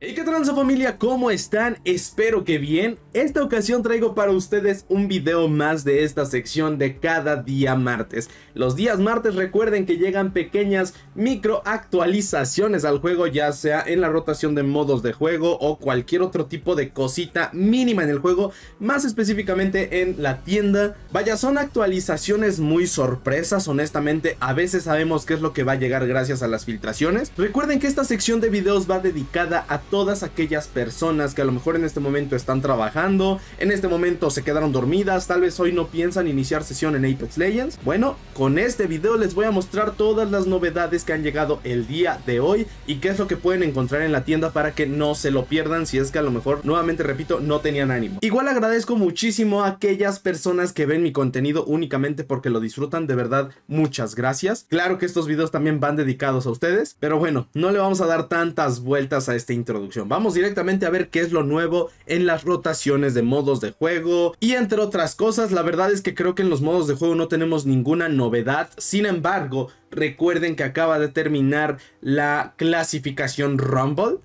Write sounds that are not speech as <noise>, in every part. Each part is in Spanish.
Hey qué tranza familia, ¿cómo están? Espero que bien. Esta ocasión traigo para ustedes un video más de esta sección de cada día martes. Los días martes recuerden que llegan pequeñas micro actualizaciones al juego, ya sea en la rotación de modos de juego o cualquier otro tipo de cosita mínima en el juego, más específicamente en la tienda. Vaya, son actualizaciones muy sorpresas, honestamente, a veces sabemos qué es lo que va a llegar gracias a las filtraciones. Recuerden que esta sección de videos va dedicada a todas aquellas personas que a lo mejor en este momento están trabajando, en este momento se quedaron dormidas, tal vez hoy no piensan iniciar sesión en Apex Legends. Bueno, con este video les voy a mostrar todas las novedades que han llegado el día de hoy y qué es lo que pueden encontrar en la tienda para que no se lo pierdan si es que a lo mejor, nuevamente repito, no tenían ánimo. Igual agradezco muchísimo a aquellas personas que ven mi contenido únicamente porque lo disfrutan, de verdad, muchas gracias. Claro que estos videos también van dedicados a ustedes, pero bueno, no le vamos a dar tantas vueltas a este intro Vamos directamente a ver qué es lo nuevo en las rotaciones de modos de juego y entre otras cosas. La verdad es que creo que en los modos de juego no tenemos ninguna novedad. Sin embargo, recuerden que acaba de terminar la clasificación Rumble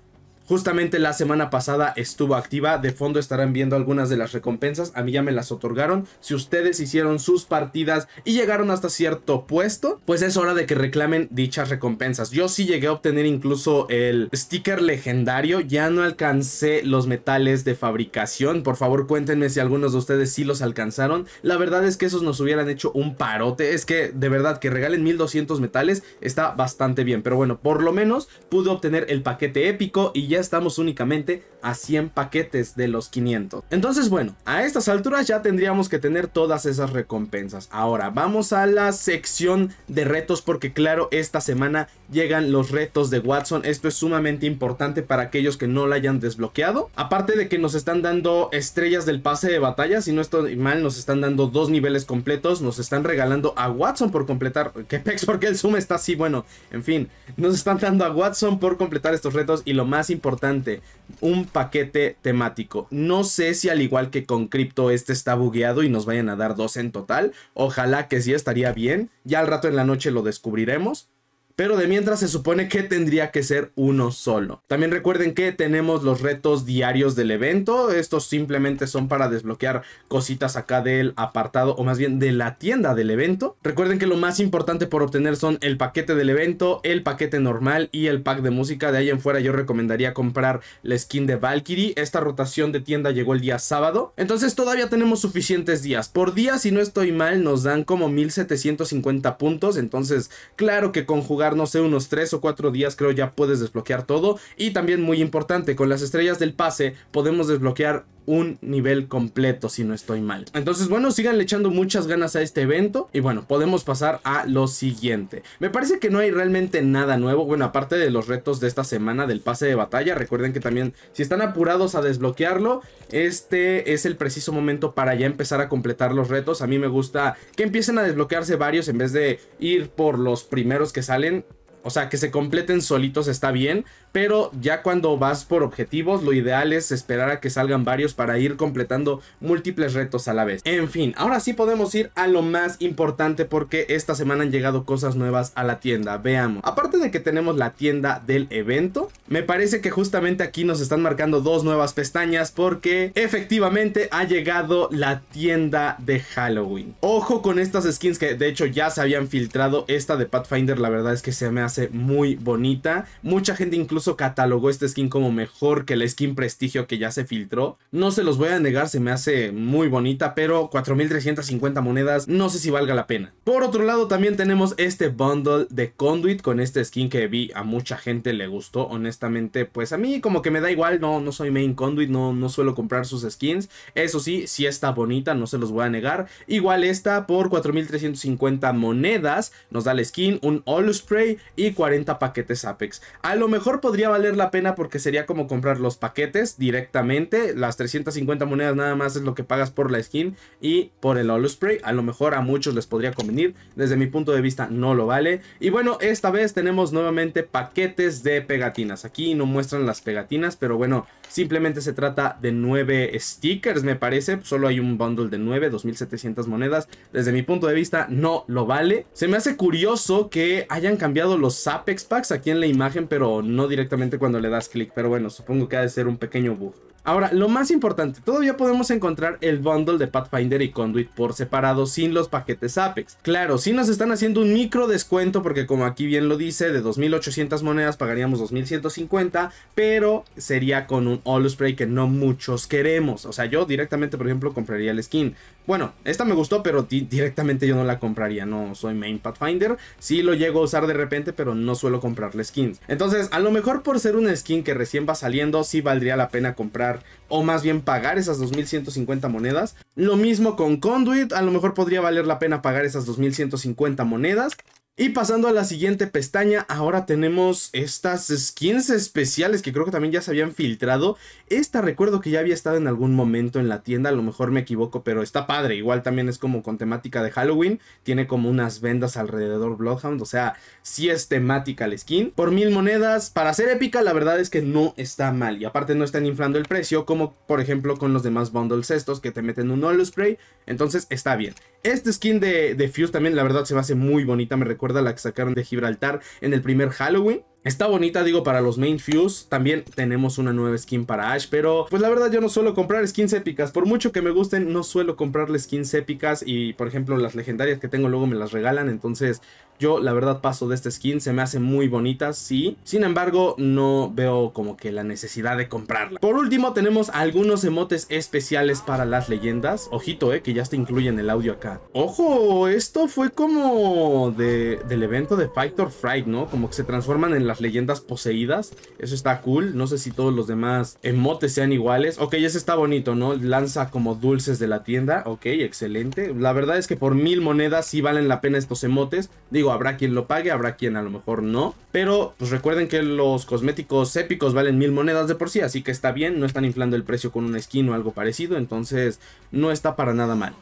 Justamente la semana pasada estuvo activa. De fondo estarán viendo algunas de las recompensas. A mí ya me las otorgaron. Si ustedes hicieron sus partidas y llegaron hasta cierto puesto, pues es hora de que reclamen dichas recompensas. Yo sí llegué a obtener incluso el sticker legendario. Ya no alcancé los metales de fabricación. Por favor, cuéntenme si algunos de ustedes sí los alcanzaron. La verdad es que esos nos hubieran hecho un parote. Es que de verdad que regalen 1200 metales está bastante bien. Pero bueno, por lo menos pude obtener el paquete épico y ya ya estamos únicamente a 100 paquetes de los 500. Entonces bueno, a estas alturas ya tendríamos que tener todas esas recompensas. Ahora vamos a la sección de retos porque claro, esta semana llegan los retos de Watson. Esto es sumamente importante para aquellos que no la hayan desbloqueado. Aparte de que nos están dando estrellas del pase de batalla, si no estoy mal, nos están dando dos niveles completos, nos están regalando a Watson por completar, <laughs> que pex porque el zoom está así, bueno, en fin, nos están dando a Watson por completar estos retos y lo más importante importante, un paquete temático. No sé si al igual que con cripto este está bugueado y nos vayan a dar dos en total. Ojalá que sí estaría bien. Ya al rato en la noche lo descubriremos. Pero de mientras se supone que tendría que ser uno solo. También recuerden que tenemos los retos diarios del evento. Estos simplemente son para desbloquear cositas acá del apartado o más bien de la tienda del evento. Recuerden que lo más importante por obtener son el paquete del evento, el paquete normal y el pack de música. De ahí en fuera yo recomendaría comprar la skin de Valkyrie. Esta rotación de tienda llegó el día sábado. Entonces todavía tenemos suficientes días. Por día, si no estoy mal, nos dan como 1750 puntos. Entonces, claro que conjugar no sé, unos 3 o 4 días, creo ya puedes desbloquear todo. Y también muy importante, con las estrellas del pase podemos desbloquear un nivel completo si no estoy mal. Entonces bueno, sigan echando muchas ganas a este evento y bueno, podemos pasar a lo siguiente. Me parece que no hay realmente nada nuevo, bueno, aparte de los retos de esta semana del pase de batalla, recuerden que también si están apurados a desbloquearlo, este es el preciso momento para ya empezar a completar los retos. A mí me gusta que empiecen a desbloquearse varios en vez de ir por los primeros que salen. O sea, que se completen solitos está bien, pero ya cuando vas por objetivos, lo ideal es esperar a que salgan varios para ir completando múltiples retos a la vez. En fin, ahora sí podemos ir a lo más importante porque esta semana han llegado cosas nuevas a la tienda. Veamos. Aparte de que tenemos la tienda del evento, me parece que justamente aquí nos están marcando dos nuevas pestañas porque efectivamente ha llegado la tienda de Halloween. Ojo con estas skins que de hecho ya se habían filtrado. Esta de Pathfinder la verdad es que se me hace muy bonita. Mucha gente incluso catalogó esta skin como mejor que la skin prestigio que ya se filtró. No se los voy a negar, se me hace muy bonita, pero 4.350 monedas, no sé si valga la pena. Por otro lado, también tenemos este bundle de Conduit con este skin que vi a mucha gente le gustó. Honestamente, pues a mí como que me da igual, no, no soy main Conduit, no, no suelo comprar sus skins. Eso sí, sí está bonita, no se los voy a negar. Igual esta por 4.350 monedas nos da la skin, un All Spray y 40 paquetes Apex. A lo mejor podría podría valer la pena porque sería como comprar los paquetes directamente. Las 350 monedas nada más es lo que pagas por la skin y por el All Spray. A lo mejor a muchos les podría convenir. Desde mi punto de vista no lo vale. Y bueno, esta vez tenemos nuevamente paquetes de pegatinas. Aquí no muestran las pegatinas, pero bueno, simplemente se trata de 9 stickers me parece. Solo hay un bundle de 9, 2700 monedas. Desde mi punto de vista no lo vale. Se me hace curioso que hayan cambiado los Apex Packs aquí en la imagen, pero no directamente directamente cuando le das clic, pero bueno, supongo que ha de ser un pequeño bug. Ahora, lo más importante, todavía podemos encontrar el bundle de Pathfinder y Conduit por separado sin los paquetes Apex. Claro, sí nos están haciendo un micro descuento porque como aquí bien lo dice, de 2.800 monedas pagaríamos 2.150, pero sería con un All Spray que no muchos queremos. O sea, yo directamente, por ejemplo, compraría el skin. Bueno, esta me gustó, pero directamente yo no la compraría, no soy main Pathfinder. Sí lo llego a usar de repente, pero no suelo comprarle skins. Entonces, a lo mejor por ser una skin que recién va saliendo, sí valdría la pena comprar o más bien pagar esas 2150 monedas. Lo mismo con Conduit, a lo mejor podría valer la pena pagar esas 2150 monedas. Y pasando a la siguiente pestaña, ahora tenemos estas skins especiales que creo que también ya se habían filtrado. Esta recuerdo que ya había estado en algún momento en la tienda, a lo mejor me equivoco, pero está padre. Igual también es como con temática de Halloween, tiene como unas vendas alrededor Bloodhound, o sea, sí es temática la skin. Por mil monedas, para ser épica, la verdad es que no está mal. Y aparte no están inflando el precio, como por ejemplo con los demás bundles estos que te meten un los Spray, entonces está bien. Este skin de, Fuse también, la verdad, se a hace muy bonita, me recuerdo recuerda la que sacaron de Gibraltar en el primer Halloween. Está bonita, digo, para los main fuse También tenemos una nueva skin para Ash, pero pues la verdad yo no suelo comprar skins épicas. Por mucho que me gusten, no suelo comprarle skins épicas y por ejemplo las legendarias que tengo luego me las regalan. Entonces yo la verdad paso de esta skin, se me hace muy bonitas sí. Sin embargo, no veo como que la necesidad de comprarla. Por último, tenemos algunos emotes especiales para las leyendas. Ojito, eh, que ya incluye en el audio acá. ¡Ojo! Esto fue como de, del evento de Factor Fright, ¿no? Como que se transforman en la leyendas poseídas. Eso está cool. No sé si todos los demás emotes sean iguales. Ok, ese está bonito, ¿no? Lanza como dulces de la tienda. Ok, excelente. La verdad es que por mil monedas sí valen la pena estos emotes. Digo, habrá quien lo pague, habrá quien a lo mejor no. Pero pues recuerden que los cosméticos épicos valen mil monedas de por sí. Así que está bien. No están inflando el precio con una skin o algo parecido. Entonces no está para nada mal.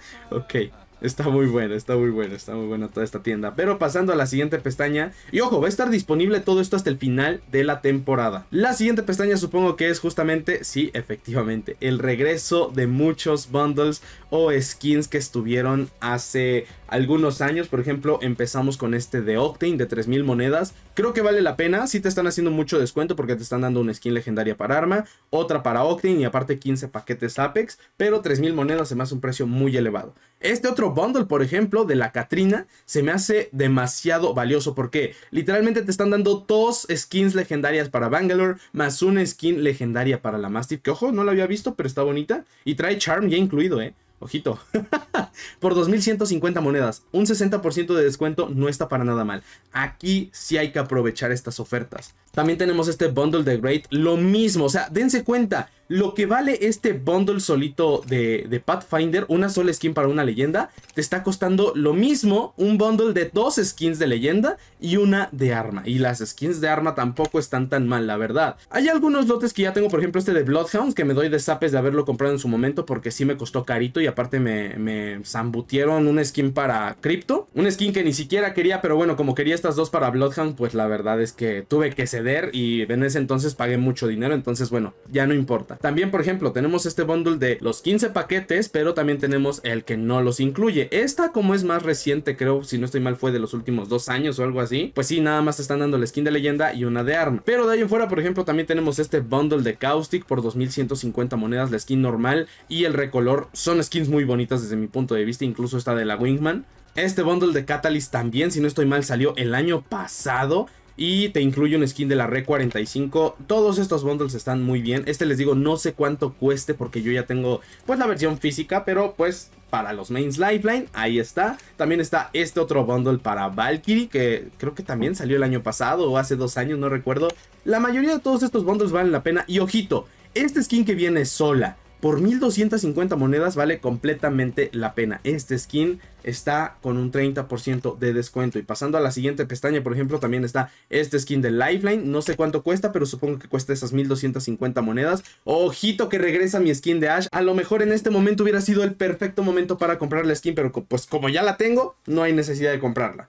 <laughs> ok. Está muy bueno, está muy bueno, está muy bueno toda esta tienda. Pero pasando a la siguiente pestaña. Y ojo, va a estar disponible todo esto hasta el final de la temporada. La siguiente pestaña supongo que es justamente, sí, efectivamente, el regreso de muchos bundles o skins que estuvieron hace algunos años. Por ejemplo, empezamos con este de Octane de 3000 monedas. Creo que vale la pena. Si te están haciendo mucho descuento porque te están dando una skin legendaria para arma, otra para Octane y aparte 15 paquetes Apex. Pero 3000 monedas se me hace un precio muy elevado. Este otro bundle, por ejemplo, de la Katrina, se me hace demasiado valioso porque literalmente te están dando dos skins legendarias para Bangalore, más una skin legendaria para la Mastiff, que ojo, no la había visto, pero está bonita. Y trae Charm ya incluido, ¿eh? Ojito. <laughs> por 2.150 monedas. Un 60% de descuento no está para nada mal. Aquí sí hay que aprovechar estas ofertas. También tenemos este bundle de Great. Lo mismo. O sea, dense cuenta. Lo que vale este bundle solito de, Pathfinder, una sola skin para una leyenda, te está costando lo mismo un bundle de dos skins de leyenda y una de arma. Y las skins de arma tampoco están tan mal, la verdad. Hay algunos lotes que ya tengo, por ejemplo este de Bloodhound, que me doy de de haberlo comprado en su momento porque sí me costó carito y aparte me, me zambutieron una skin para Crypto. Una skin que ni siquiera quería, pero bueno, como quería estas dos para Bloodhound, pues la verdad es que tuve que ceder y en ese entonces pagué mucho dinero, entonces bueno, ya no importa. También, por ejemplo, tenemos este bundle de los 15 paquetes, pero también tenemos el que no los incluye. Esta, como es más reciente, creo, si no estoy mal, fue de los últimos dos años o algo así. Pues sí, nada más te están dando la skin de leyenda y una de arma. Pero de ahí en fuera, por ejemplo, también tenemos este bundle de Caustic por 2150 monedas, la skin normal y el recolor. Son skins muy bonitas desde mi punto de vista, incluso esta de la Wingman. Este bundle de Catalyst también, si no estoy mal, salió el año pasado y te incluye un skin de la Red 45. Todos estos bundles están muy bien. Este les digo, no sé cuánto cueste porque yo ya tengo pues la versión física, pero pues para los mains Lifeline, ahí está. También está este otro bundle para Valkyrie, que creo que también salió el año pasado o hace dos años, no recuerdo. La mayoría de todos estos bundles valen la pena. Y ojito, este skin que viene sola por 1250 monedas vale completamente la pena. Este skin está con un 30% de descuento. Y pasando a la siguiente pestaña, por ejemplo, también está este skin de Lifeline. No sé cuánto cuesta, pero supongo que cuesta esas 1250 monedas. Ojito que regresa mi skin de Ash. A lo mejor en este momento hubiera sido el perfecto momento para comprar la skin, pero pues como ya la tengo, no hay necesidad de comprarla.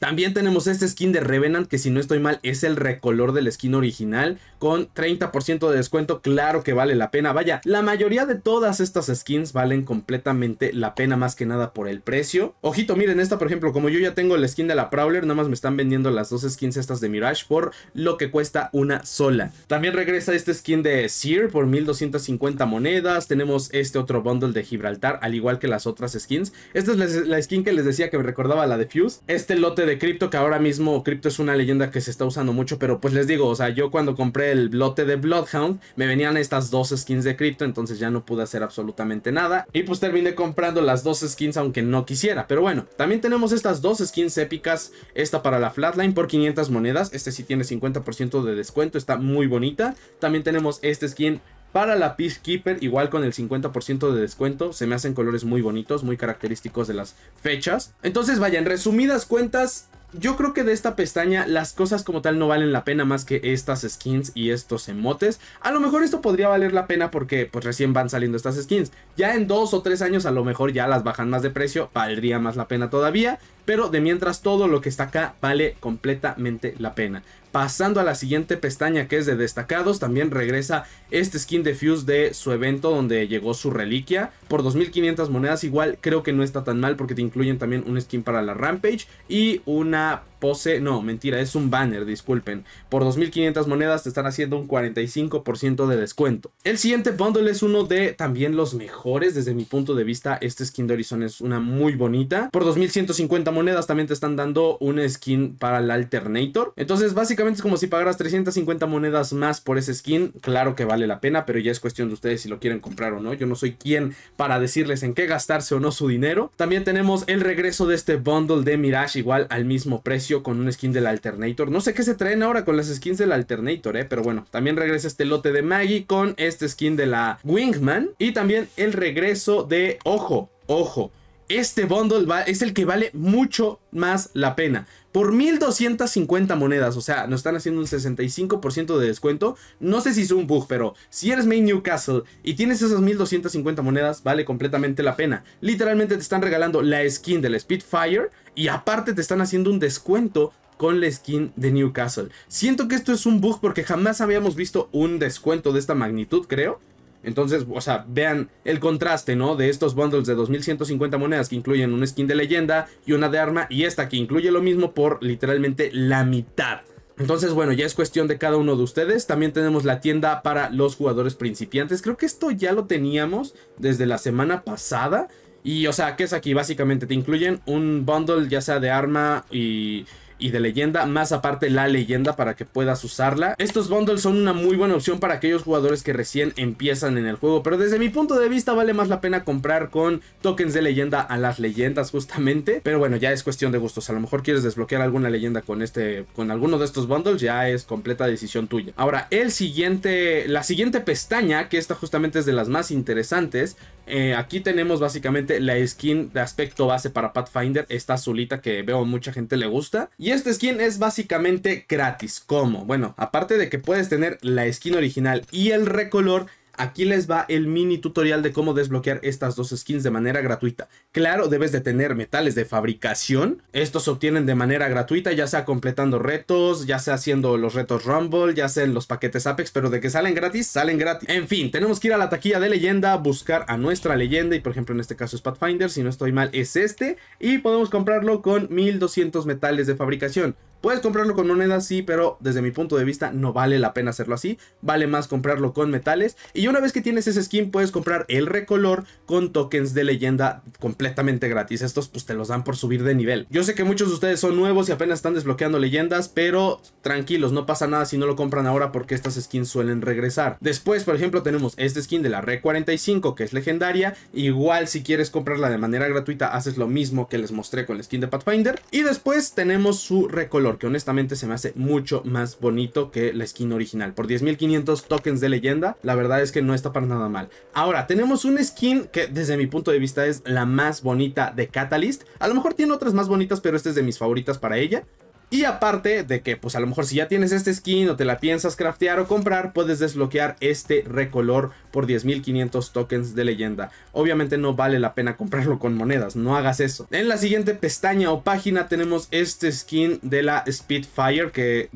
También tenemos este skin de Revenant, que si no estoy mal es el recolor del skin original, con 30% de descuento, claro que vale la pena. Vaya, la mayoría de todas estas skins valen completamente la pena, más que nada por el precio. Ojito, miren esta, por ejemplo, como yo ya tengo la skin de la Prowler, nada más me están vendiendo las dos skins estas de Mirage por lo que cuesta una sola. También regresa este skin de Seer por 1250 monedas, tenemos este otro bundle de Gibraltar, al igual que las otras skins. Esta es la, skin que les decía que me recordaba la de Fuse. Este lote de de cripto, que ahora mismo cripto es una leyenda que se está usando mucho, pero pues les digo, o sea, yo cuando compré el lote de Bloodhound, me venían estas dos skins de cripto, entonces ya no pude hacer absolutamente nada. Y pues terminé comprando las dos skins aunque no quisiera, pero bueno, también tenemos estas dos skins épicas, esta para la Flatline por 500 monedas, este sí tiene 50% de descuento, está muy bonita. También tenemos este skin para la Peacekeeper, igual con el 50% de descuento, se me hacen colores muy bonitos, muy característicos de las fechas. Entonces, vaya, en resumidas cuentas, yo creo que de esta pestaña las cosas como tal no valen la pena más que estas skins y estos emotes. A lo mejor esto podría valer la pena porque pues recién van saliendo estas skins. Ya en dos o tres años a lo mejor ya las bajan más de precio, valdría más la pena todavía. Pero de mientras todo lo que está acá vale completamente la pena. Pasando a la siguiente pestaña que es de destacados, también regresa este skin de Fuse de su evento donde llegó su reliquia. Por 2500 monedas igual creo que no está tan mal porque te incluyen también un skin para la Rampage y una pose, no, mentira, es un banner, disculpen. Por 2.500 monedas te están haciendo un 45% de descuento. El siguiente bundle es uno de también los mejores desde mi punto de vista. Este skin de Horizon es una muy bonita. Por 2.150 monedas también te están dando un skin para el Alternator. Entonces básicamente es como si pagaras 350 monedas más por ese skin. Claro que vale la pena, pero ya es cuestión de ustedes si lo quieren comprar o no. Yo no soy quien para decirles en qué gastarse o no su dinero. También tenemos el regreso de este bundle de Mirage igual al mismo precio con un skin del Alternator. No sé qué se traen ahora con las skins del Alternator, eh, pero bueno. También regresa este lote de Maggie con este skin de la Wingman. Y también el regreso de... Ojo, ojo este bundle es el que vale mucho más la pena. Por 1250 monedas, o sea, nos están haciendo un 65% de descuento. No sé si es un bug, pero si eres Main Newcastle y tienes esas 1250 monedas, vale completamente la pena. Literalmente te están regalando la skin del Spitfire y aparte te están haciendo un descuento con la skin de Newcastle. Siento que esto es un bug porque jamás habíamos visto un descuento de esta magnitud, creo. Entonces, o sea, vean el contraste, ¿no? De estos bundles de 2150 monedas que incluyen un skin de leyenda y una de arma y esta que incluye lo mismo por literalmente la mitad. Entonces, bueno, ya es cuestión de cada uno de ustedes. También tenemos la tienda para los jugadores principiantes. Creo que esto ya lo teníamos desde la semana pasada. Y, o sea, ¿qué es aquí? Básicamente te incluyen un bundle ya sea de arma y y de leyenda, más aparte la leyenda para que puedas usarla. Estos bundles son una muy buena opción para aquellos jugadores que recién empiezan en el juego, pero desde mi punto de vista vale más la pena comprar con tokens de leyenda a las leyendas justamente, pero bueno, ya es cuestión de gustos, a lo mejor quieres desbloquear alguna leyenda con este con alguno de estos bundles, ya es completa decisión tuya. Ahora, el siguiente la siguiente pestaña, que esta justamente es de las más interesantes, eh, aquí tenemos básicamente la skin de aspecto base para Pathfinder, esta azulita que veo mucha gente le gusta y este skin es básicamente gratis. ¿Cómo? Bueno, aparte de que puedes tener la skin original y el recolor, Aquí les va el mini tutorial de cómo desbloquear estas dos skins de manera gratuita. Claro, debes de tener metales de fabricación. Estos se obtienen de manera gratuita, ya sea completando retos, ya sea haciendo los retos Rumble, ya sea en los paquetes Apex, pero de que salen gratis, salen gratis. En fin, tenemos que ir a la taquilla de leyenda, buscar a nuestra leyenda y por ejemplo en este caso es Pathfinder, si no estoy mal es este y podemos comprarlo con 1200 metales de fabricación. Puedes comprarlo con monedas, sí, pero desde mi punto de vista no vale la pena hacerlo así. Vale más comprarlo con metales. Y una vez que tienes ese skin, puedes comprar el recolor con tokens de leyenda completamente gratis. Estos pues te los dan por subir de nivel. Yo sé que muchos de ustedes son nuevos y apenas están desbloqueando leyendas, pero tranquilos, no pasa nada si no lo compran ahora porque estas skins suelen regresar. Después, por ejemplo, tenemos este skin de la Re 45 que es legendaria. Igual si quieres comprarla de manera gratuita, haces lo mismo que les mostré con el skin de Pathfinder. Y después tenemos su recolor porque honestamente se me hace mucho más bonito que la skin original. Por 10.500 tokens de leyenda, la verdad es que no está para nada mal. Ahora, tenemos una skin que desde mi punto de vista es la más bonita de Catalyst. A lo mejor tiene otras más bonitas, pero esta es de mis favoritas para ella. Y aparte de que, pues a lo mejor si ya tienes este skin o te la piensas craftear o comprar, puedes desbloquear este recolor por 10.500 tokens de leyenda. Obviamente no vale la pena comprarlo con monedas, no hagas eso. En la siguiente pestaña o página tenemos este skin de la Spitfire que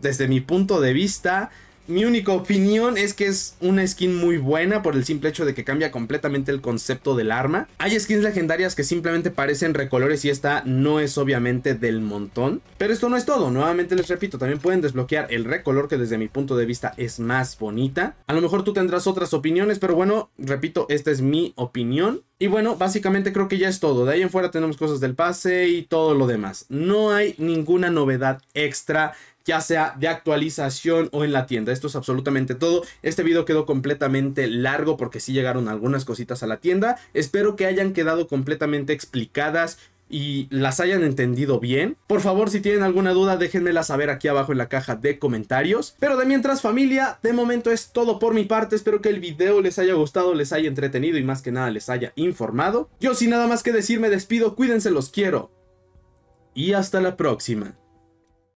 desde mi punto de vista mi única opinión es que es una skin muy buena por el simple hecho de que cambia completamente el concepto del arma. Hay skins legendarias que simplemente parecen recolores y esta no es obviamente del montón. Pero esto no es todo, nuevamente les repito, también pueden desbloquear el recolor que desde mi punto de vista es más bonita. A lo mejor tú tendrás otras opiniones, pero bueno, repito, esta es mi opinión. Y bueno, básicamente creo que ya es todo. De ahí en fuera tenemos cosas del pase y todo lo demás. No hay ninguna novedad extra ya sea de actualización o en la tienda. Esto es absolutamente todo. Este video quedó completamente largo porque sí llegaron algunas cositas a la tienda. Espero que hayan quedado completamente explicadas y las hayan entendido bien. Por favor, si tienen alguna duda, déjenmela saber aquí abajo en la caja de comentarios. Pero de mientras familia, de momento es todo por mi parte. Espero que el video les haya gustado, les haya entretenido y más que nada les haya informado. Yo sin nada más que decir me despido, cuídense, los quiero. Y hasta la próxima.